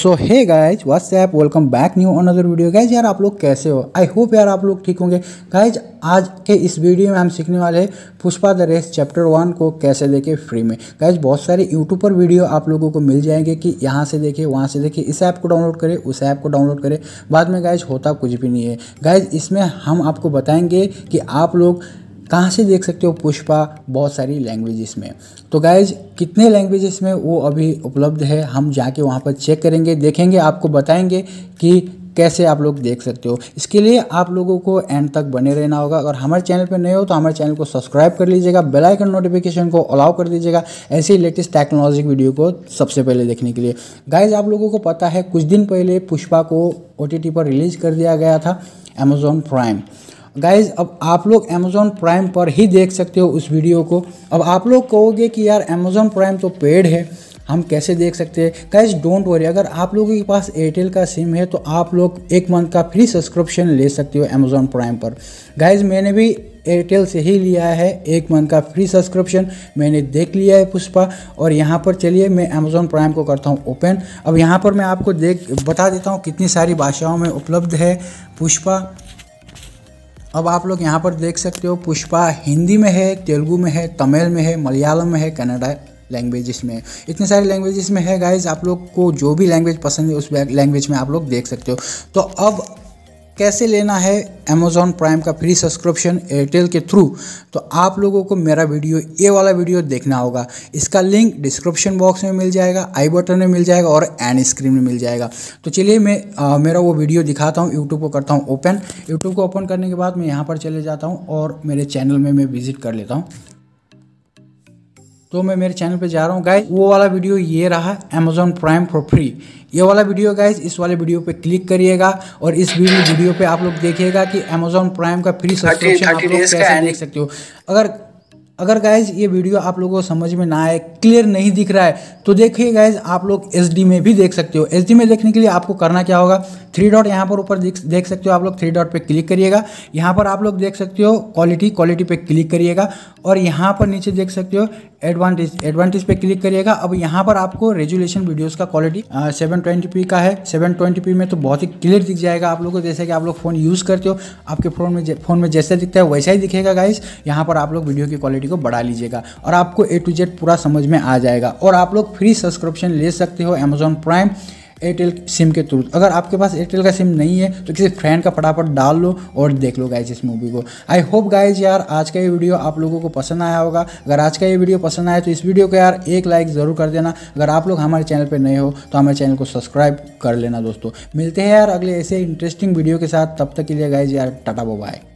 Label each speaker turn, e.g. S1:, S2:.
S1: सो hey guys WhatsApp welcome back new another video guys यार आप लोग कैसे हो आई होप यार आप लोग ठीक होंगे गाइज आज के इस वीडियो में हम सीखने वाले हैं Pushpa the race chapter one को कैसे देखें फ्री में गाइज बहुत सारे यूट्यूब पर वीडियो आप लोगों को मिल जाएंगे कि यहाँ से देखें वहाँ से देखें इस ऐप को डाउनलोड करें उस ऐप को डाउनलोड करें बाद में गाइज होता कुछ भी नहीं है गाइज इसमें हम आपको बताएंगे कि आप लोग कहाँ से देख सकते हो पुष्पा बहुत सारी लैंग्वेजेस में तो गाइज कितने लैंग्वेजेस में वो अभी उपलब्ध है हम जाके वहाँ पर चेक करेंगे देखेंगे आपको बताएंगे कि कैसे आप लोग देख सकते हो इसके लिए आप लोगों को एंड तक बने रहना होगा अगर हमारे चैनल पर नए हो तो हमारे चैनल को सब्सक्राइब कर लीजिएगा बेल आइकन नोटिफिकेशन को अलाउ कर दीजिएगा ऐसे ही लेटेस्ट टेक्नोलॉजी वीडियो को सबसे पहले देखने के लिए गाइज आप लोगों को पता है कुछ दिन पहले पुष्पा को ओ पर रिलीज़ कर दिया गया था अमेजोन प्राइम गाइज अब आप लोग अमेज़ोन प्राइम पर ही देख सकते हो उस वीडियो को अब आप लोग कहोगे कि यार अमेज़ोन प्राइम तो पेड है हम कैसे देख सकते हैं गाइज डोंट वरी अगर आप लोगों के पास एयरटेल का सिम है तो आप लोग एक मंथ का फ्री सब्सक्रिप्शन ले सकते हो अमेज़ोन प्राइम पर गाइज मैंने भी एयरटेल से ही लिया है एक मंथ का फ्री सब्सक्रिप्शन मैंने देख लिया है पुष्पा और यहाँ पर चलिए मैं अमेज़ोन प्राइम को करता हूँ ओपन अब यहाँ पर मैं आपको देख बता देता हूँ कितनी सारी भाषाओं में उपलब्ध है पुष्पा अब आप लोग यहाँ पर देख सकते हो पुष्पा हिंदी में है तेलुगू में है तमिल में है मलयालम में है कन्नडा लैंग्वेजेस में इतने सारे लैंग्वेजेस में है गाइज आप लोग को जो भी लैंग्वेज पसंद है उस लैंग्वेज में आप लोग देख सकते हो तो अब कैसे लेना है अमेजोन प्राइम का फ्री सब्सक्रिप्शन एयरटेल के थ्रू तो आप लोगों को मेरा वीडियो ये वाला वीडियो देखना होगा इसका लिंक डिस्क्रिप्शन बॉक्स में मिल जाएगा आई बटन में मिल जाएगा और एन स्क्रीन में मिल जाएगा तो चलिए मैं आ, मेरा वो वीडियो दिखाता हूँ यूट्यूब को करता हूँ ओपन यूट्यूब को ओपन करने के बाद मैं यहाँ पर चले जाता हूँ और मेरे चैनल में मैं विजिट कर लेता हूँ तो मैं मेरे चैनल पे जा रहा हूँ गाइज वो वाला वीडियो ये रहा अमेजोन प्राइम फॉर फ्री ये वाला वीडियो गाइज इस वाले वीडियो पे क्लिक करिएगा और इस वीडियो पे आप लोग देखिएगा कि अमेजोन प्राइम का फ्री सब्सक्रिप्शन आप लोग कैसे देख सकते हो अगर अगर गाइज ये वीडियो आप लोगों को समझ में ना आए क्लियर नहीं दिख रहा है तो देखिए गाइज आप लोग एच में भी देख सकते हो एच में देखने के लिए आपको करना क्या होगा थ्री डॉट यहाँ पर ऊपर देख सकते हो आप लोग थ्री डॉट पे क्लिक करिएगा यहाँ पर आप लोग देख सकते हो क्वालिटी क्वालिटी पे क्लिक करिएगा और यहाँ पर नीचे देख सकते हो एडवांटेज एडवांटेज पे क्लिक करिएगा अब यहाँ पर आपको रेजुलेशन वीडियोस का क्वालिटी सेवन ट्वेंटी का है सेवन ट्वेंटी में तो बहुत ही क्लियर दिख जाएगा आप लोग को जैसे कि आप लोग फ़ोन यूज़ करते हो आपके फ़ोन में फ़ोन में जैसा दिखता है वैसा ही दिखेगा गाइस यहाँ पर आप लोग वीडियो की क्वालिटी को बढ़ा लीजिएगा और आपको ए टू जेड पूरा समझ में आ जाएगा और आप लोग फ्री सब्सक्रिप्शन ले सकते हो अमेजोन प्राइम एयरटेल सिम के थ्रू अगर आपके पास एयरटेल का सिम नहीं है तो किसी फ्रेंड का फटाफट डाल लो और देख लो गाइज इस मूवी को आई होप गाइज यार आज का ये वीडियो आप लोगों को पसंद आया होगा अगर आज का ये वीडियो पसंद आया तो इस वीडियो को यार एक लाइक ज़रूर कर देना अगर आप लोग हमारे चैनल पर नए हो तो हमारे चैनल को सब्सक्राइब कर लेना दोस्तों मिलते हैं यार अगले ऐसे इंटरेस्टिंग वीडियो के साथ तब तक के लिए गाइज यार टाटा बोबाई